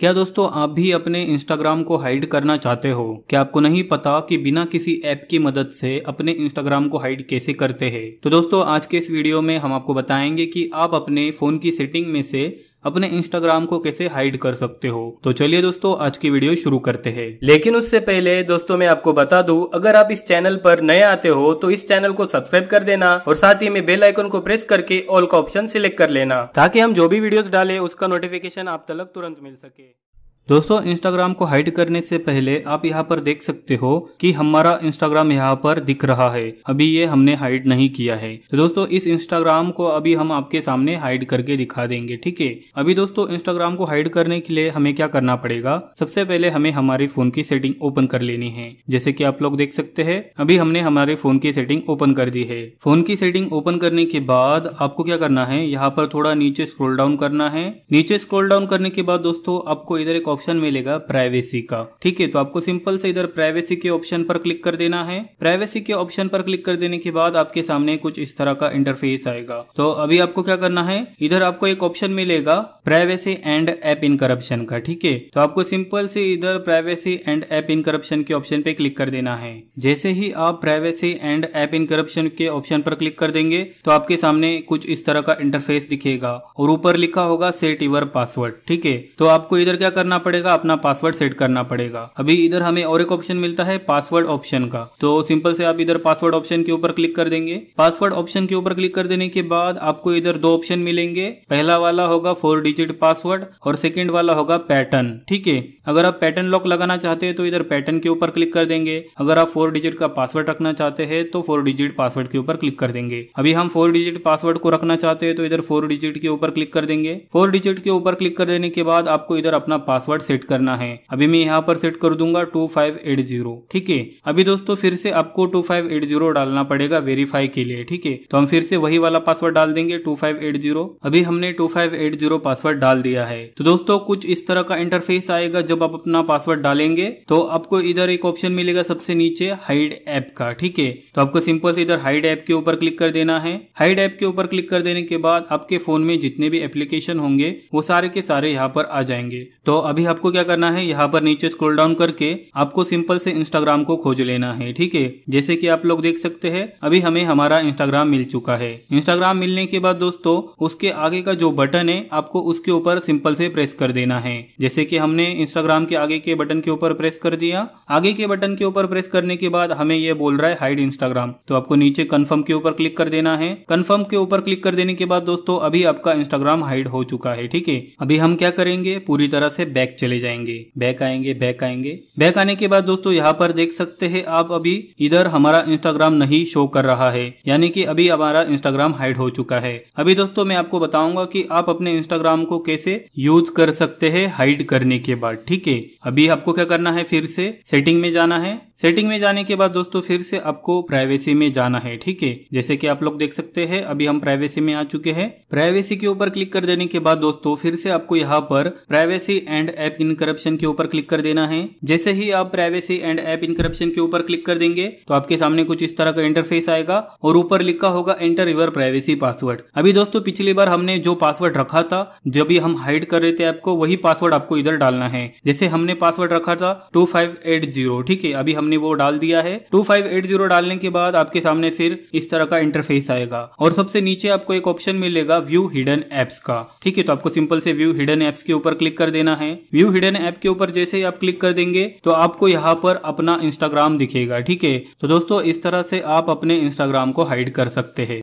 क्या दोस्तों आप भी अपने इंस्टाग्राम को हाइड करना चाहते हो क्या आपको नहीं पता कि बिना किसी ऐप की मदद से अपने इंस्टाग्राम को हाइड कैसे करते हैं तो दोस्तों आज के इस वीडियो में हम आपको बताएंगे कि आप अपने फोन की सेटिंग में से अपने इंस्टाग्राम को कैसे हाइड कर सकते हो तो चलिए दोस्तों आज की वीडियो शुरू करते हैं लेकिन उससे पहले दोस्तों मैं आपको बता दूं अगर आप इस चैनल पर नए आते हो तो इस चैनल को सब्सक्राइब कर देना और साथ ही में बेल आइकन को प्रेस करके ऑल का ऑप्शन सिलेक्ट कर लेना ताकि हम जो भी वीडियो डाले उसका नोटिफिकेशन आप तक तुरंत मिल सके दोस्तों इंस्टाग्राम को हाइड करने से पहले आप यहाँ पर देख सकते हो कि हमारा इंस्टाग्राम यहाँ पर दिख रहा है अभी ये हमने हाइड नहीं किया है तो दोस्तों इस इंस्टाग्राम को अभी हम आपके सामने हाइड करके दिखा देंगे ठीक है अभी दोस्तों इंस्टाग्राम को हाइड करने के लिए हमें क्या करना पड़ेगा सबसे पहले हमें हमारे फोन की सेटिंग ओपन कर लेनी है जैसे की आप लोग देख सकते हैं अभी हमने हमारे फोन की सेटिंग ओपन कर दी है फोन की सेटिंग ओपन करने के बाद आपको क्या करना है यहाँ पर थोड़ा नीचे स्क्रोल डाउन करना है नीचे स्क्रोल डाउन करने के बाद दोस्तों आपको इधर एक ऑप्शन मिलेगा प्राइवेसी का ठीक है तो आपको सिंपल से इधर प्राइवेसी के ऑप्शन पर क्लिक कर देना है प्राइवेसी के ऑप्शन पर क्लिक कर देने के बाद आपके सामने कुछ इस तरह का इंटरफेस आएगा तो अभी आपको क्या करना है इधर आपको एक ऑप्शन मिलेगा privacy and app encryption का ठीक है तो आपको सिंपल से इधर privacy and app encryption के ऑप्शन पे क्लिक कर देना है जैसे ही आप privacy and app encryption के ऑप्शन पर क्लिक कर देंगे तो आपके सामने कुछ इस तरह का इंटरफेस दिखेगा और ऊपर लिखा होगा सेट यूर पासवर्ड ठीक है तो आपको इधर क्या करना करना पड़ेगा अपना पासवर्ड सेट करना पड़ेगा अभी इधर हमें और एक ऑप्शन मिलता है पासवर्ड ऑप्शन का तो सिंपल से आप इधर पासवर्ड ऑप्शन के ऊपर क्लिक कर देंगे पासवर्ड ऑप्शन के ऊपर क्लिक कर देने के बाद आपको इधर दो ऑप्शन मिलेंगे पहला वाला होगा फोर डिजिट पासवर्ड और सेकेंड वाला होगा पैटर्न ठीक है अगर आप पैटर्न लॉक लगाना चाहते हैं तो इधर पैटर्न के ऊपर क्लिक कर देंगे अगर आप फोर डिजिट का पासवर्ड रखना चाहते हैं तो फोर डिजिट पासवर्ड के ऊपर क्लिक कर देंगे अभी हम फोर डिजिट पासवर्ड को रखना चाहते हैं तो इधर फोर डिजिट के ऊपर क्लिक कर देंगे फोर डिजिट के ऊपर क्लिक कर देने के बाद आपको इधर अपना पासवर्ड पासवर्ड सेट करना है अभी मैं यहाँ पर सेट कर दूंगा टू फाइव एट जीरो ठीक है अभी दोस्तों फिर से आपको टू फाइव एट जीरो डालना पड़ेगा वेरीफाई के लिए ठीक है तो हम फिर से वही वाला पासवर्ड डाल देंगे टू फाइव एट जीरो अभी हमने two five eight zero password डाल दिया है तो दोस्तों कुछ इस तरह का इंटरफेस आएगा जब आप अपना पासवर्ड डालेंगे तो आपको इधर एक ऑप्शन मिलेगा सबसे नीचे हाइड ऐप का ठीक है तो आपको सिंपल से इधर हाइड ऐप के ऊपर क्लिक कर देना है हाइड ऐप के ऊपर क्लिक कर देने के बाद आपके फोन में जितने भी एप्लीकेशन होंगे वो सारे के सारे यहाँ पर आ जाएंगे तो अभी अभी आपको क्या करना है यहाँ पर नीचे स्क्रोल डाउन करके आपको सिंपल से इंस्टाग्राम को खोज लेना है ठीक है जैसे कि आप लोग देख सकते हैं अभी हमें हमारा इंस्टाग्राम मिल चुका है इंस्टाग्राम मिलने के बाद दोस्तों उसके आगे का जो बटन है आपको उसके ऊपर सिंपल से प्रेस कर देना है जैसे कि हमने इंस्टाग्राम के आगे के बटन के ऊपर प्रेस कर दिया आगे के बटन के ऊपर प्रेस करने के बाद हमें ये बोल रहा है हाइड इंस्टाग्राम तो आपको नीचे कन्फर्म के ऊपर क्लिक कर देना है कन्फर्म के ऊपर क्लिक कर देने के बाद दोस्तों अभी आपका इंस्टाग्राम हाइड हो चुका है ठीक है अभी हम क्या करेंगे पूरी तरह से बैक बैक चले जाएंगे बैक आएंगे बैक आएंगे बैक आने के बाद दोस्तों यहाँ पर देख सकते हैं आप अभी इधर हमारा इंस्टाग्राम नहीं शो कर रहा है यानी कि अभी हमारा इंस्टाग्राम हाइड हो चुका है अभी दोस्तों मैं आपको बताऊंगा कि आप अपने इंस्टाग्राम को कैसे यूज कर सकते हैं हाइड करने के बाद ठीक है अभी आपको क्या करना है फिर से सेटिंग में जाना है सेटिंग में जाने के बाद दोस्तों फिर से आपको प्राइवेसी में जाना है ठीक है जैसे कि आप लोग देख सकते हैं अभी हम प्राइवेसी में आ चुके हैं प्राइवेसी के ऊपर क्लिक कर देने के बाद दोस्तों फिर से आपको यहाँ पर प्राइवेसी एंड ऐप इनकरप्शन के ऊपर क्लिक कर देना है जैसे ही आप प्राइवेसी एंड ऐप करप्शन के ऊपर क्लिक कर देंगे तो आपके सामने कुछ इस तरह का इंटरफेस आएगा और ऊपर लिखा होगा एंटर यूर प्राइवेसी पासवर्ड अभी दोस्तों पिछली बार हमने जो पासवर्ड रखा था जब भी हम हाइड कर रहे थे ऐप को वही पासवर्ड आपको इधर डालना है जैसे हमने पासवर्ड रखा था टू ठीक है अभी हमने वो डाल दिया है टू डालने के बाद आपके सामने फिर इस तरह का इंटरफेस आएगा और सबसे नीचे आपको एक ऑप्शन मिलेगा व्यू हिडन एप्स का ठीक है तो आपको सिंपल से व्यू हिडन एप्स के ऊपर क्लिक कर देना है व्यू हिडन ऐप के ऊपर जैसे ही आप क्लिक कर देंगे तो आपको यहाँ पर अपना इंस्टाग्राम दिखेगा ठीक है तो दोस्तों इस तरह से आप अपने इंस्टाग्राम को हाइड कर सकते हैं